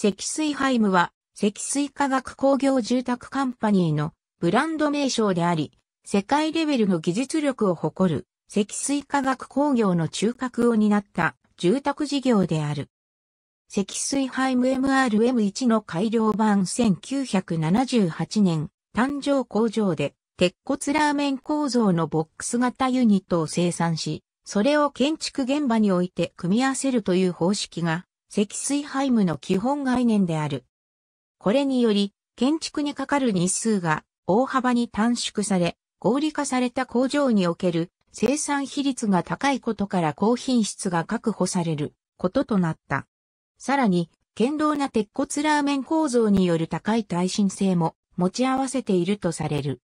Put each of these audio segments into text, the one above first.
積水ハイムは、積水化学工業住宅カンパニーのブランド名称であり、世界レベルの技術力を誇る、積水化学工業の中核を担った住宅事業である。積水ハイム MRM1 の改良版1978年、誕生工場で、鉄骨ラーメン構造のボックス型ユニットを生産し、それを建築現場において組み合わせるという方式が積水ハイムの基本概念である。これにより、建築にかかる日数が大幅に短縮され、合理化された工場における生産比率が高いことから高品質が確保されることとなった。さらに、堅牢な鉄骨ラーメン構造による高い耐震性も持ち合わせているとされる。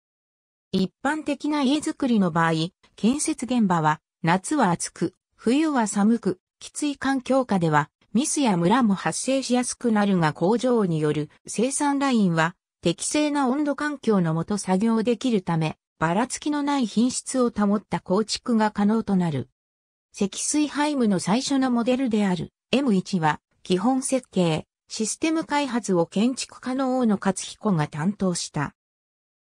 一般的な家づくりの場合、建設現場は夏は暑く、冬は寒く、きつい環境下ではミスやムラも発生しやすくなるが工場による生産ラインは適正な温度環境のもと作業できるため、ばらつきのない品質を保った構築が可能となる。積水ハイムの最初のモデルである M1 は基本設計、システム開発を建築家の大野勝彦が担当した。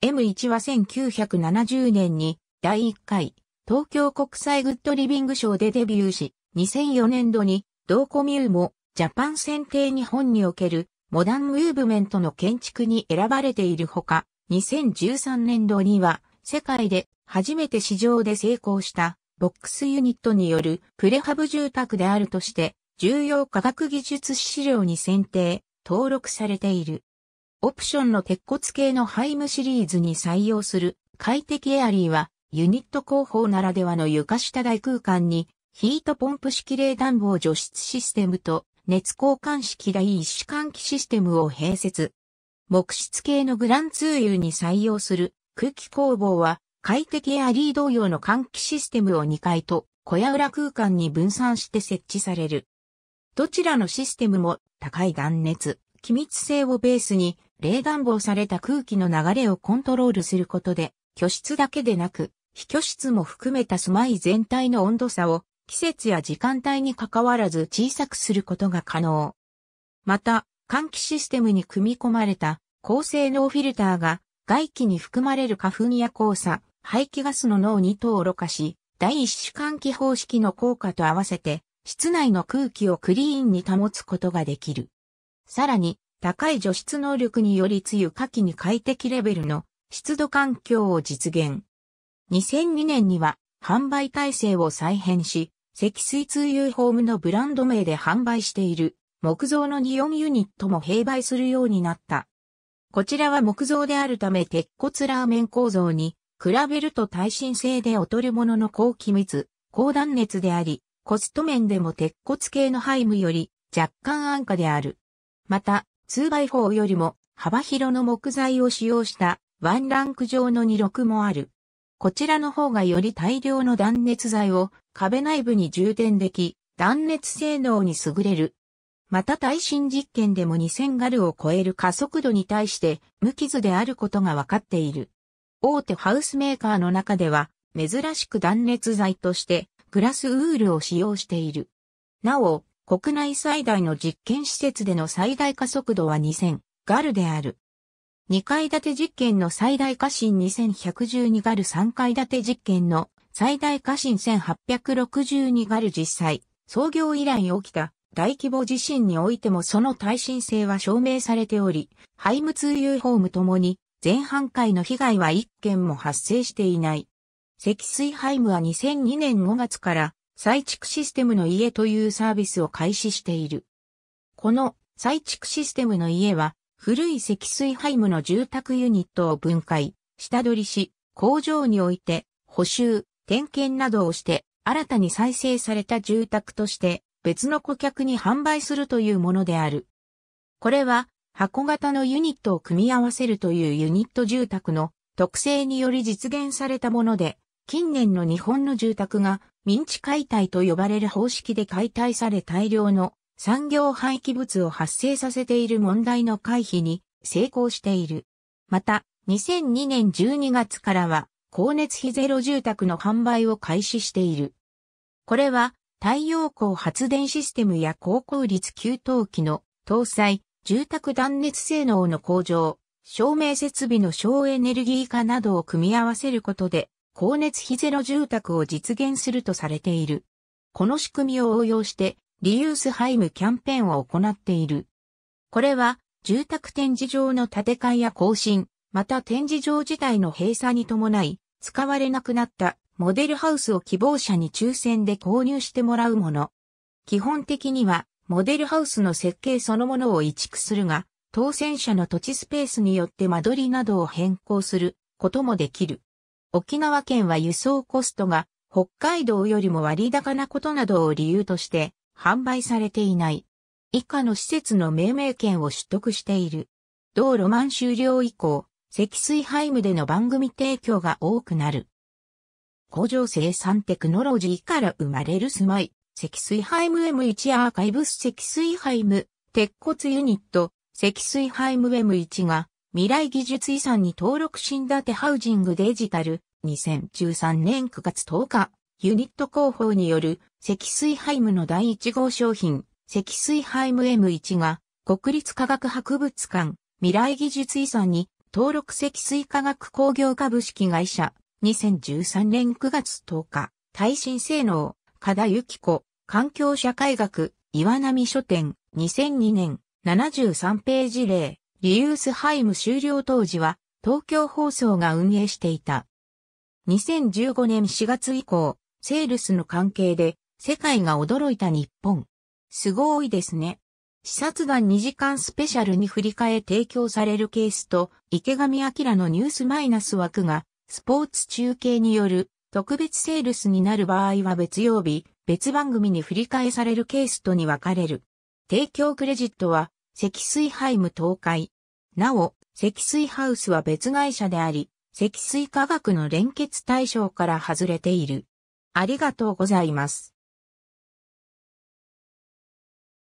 M1 は1970年に第1回東京国際グッドリビング賞でデビューし、2004年度に同コミューもジャパン選定日本におけるモダンムーブメントの建築に選ばれているほか、2013年度には世界で初めて市場で成功したボックスユニットによるプレハブ住宅であるとして重要科学技術資料に選定、登録されている。オプションの鉄骨系のハイムシリーズに採用する快適エアリーはユニット工法ならではの床下大空間にヒートポンプ式冷暖房除湿システムと熱交換式第一種換気システムを併設。木質系のグランツーユに採用する空気工房は快適エアリー同様の換気システムを2階と小屋裏空間に分散して設置される。どちらのシステムも高い断熱、気密性をベースに冷暖房された空気の流れをコントロールすることで、居室だけでなく、非居室も含めた住まい全体の温度差を季節や時間帯に関わらず小さくすることが可能。また、換気システムに組み込まれた高性能フィルターが外気に含まれる花粉や黄砂、排気ガスの脳に等をろ過し、第一種換気方式の効果と合わせて、室内の空気をクリーンに保つことができる。さらに、高い除湿能力により梅雨夏季に快適レベルの湿度環境を実現。2002年には販売体制を再編し、積水通油ホームのブランド名で販売している木造のニオンユニットも併売するようになった。こちらは木造であるため鉄骨ラーメン構造に比べると耐震性で劣るものの高気密、高断熱であり、コスト面でも鉄骨系のハイムより若干安価である。また、2x4 よりも幅広の木材を使用したワンランク上の2 6もある。こちらの方がより大量の断熱材を壁内部に充填でき、断熱性能に優れる。また耐震実験でも2000ガルを超える加速度に対して無傷であることが分かっている。大手ハウスメーカーの中では珍しく断熱材としてグラスウールを使用している。なお、国内最大の実験施設での最大加速度は2000ガルである。2階建て実験の最大過信2112ガル3階建て実験の最大過信1862ガル実際、創業以来起きた大規模地震においてもその耐震性は証明されており、ハイム通有ホームともに前半回の被害は1件も発生していない。積水ハイムは2002年5月から再築システムの家というサービスを開始している。この再築システムの家は古い積水ハイムの住宅ユニットを分解、下取りし、工場において補修、点検などをして、新たに再生された住宅として別の顧客に販売するというものである。これは箱型のユニットを組み合わせるというユニット住宅の特性により実現されたもので、近年の日本の住宅が民地解体と呼ばれる方式で解体され大量の産業廃棄物を発生させている問題の回避に成功している。また、2002年12月からは、高熱費ゼロ住宅の販売を開始している。これは、太陽光発電システムや高効率給湯器の搭載、住宅断熱性能の向上、照明設備の省エネルギー化などを組み合わせることで、高熱費ゼロ住宅を実現するとされている。この仕組みを応用して、リユースハイムキャンペーンを行っている。これは、住宅展示場の建て替えや更新、また展示場自体の閉鎖に伴い、使われなくなったモデルハウスを希望者に抽選で購入してもらうもの。基本的には、モデルハウスの設計そのものを移築するが、当選者の土地スペースによって間取りなどを変更することもできる。沖縄県は輸送コストが北海道よりも割高なことなどを理由として、販売されていない。以下の施設の命名権を取得している。同ロマン終了以降、積水ハイムでの番組提供が多くなる。工場生産テクノロジーから生まれる住まい、積水ハイム M1 アーカイブス積水ハイム、鉄骨ユニット、積水ハイム M1 が、未来技術遺産に登録新建てハウジングデジタル、2013年9月10日。ユニット工法による積水ハイムの第1号商品、積水ハイム M1 が国立科学博物館未来技術遺産に登録積水科学工業株式会社2013年9月10日、耐震性能、加田由紀子、環境社会学、岩波書店、2002年、73ページ例、リユースハイム終了当時は、東京放送が運営していた。2015年4月以降、セールスの関係で、世界が驚いた日本。すごいですね。視察団2時間スペシャルに振り替え提供されるケースと、池上明のニュースマイナス枠が、スポーツ中継による特別セールスになる場合は別曜日、別番組に振り替えされるケースとに分かれる。提供クレジットは、積水ハイム東海。なお、積水ハウスは別会社であり、積水化学の連結対象から外れている。ありがとうございます。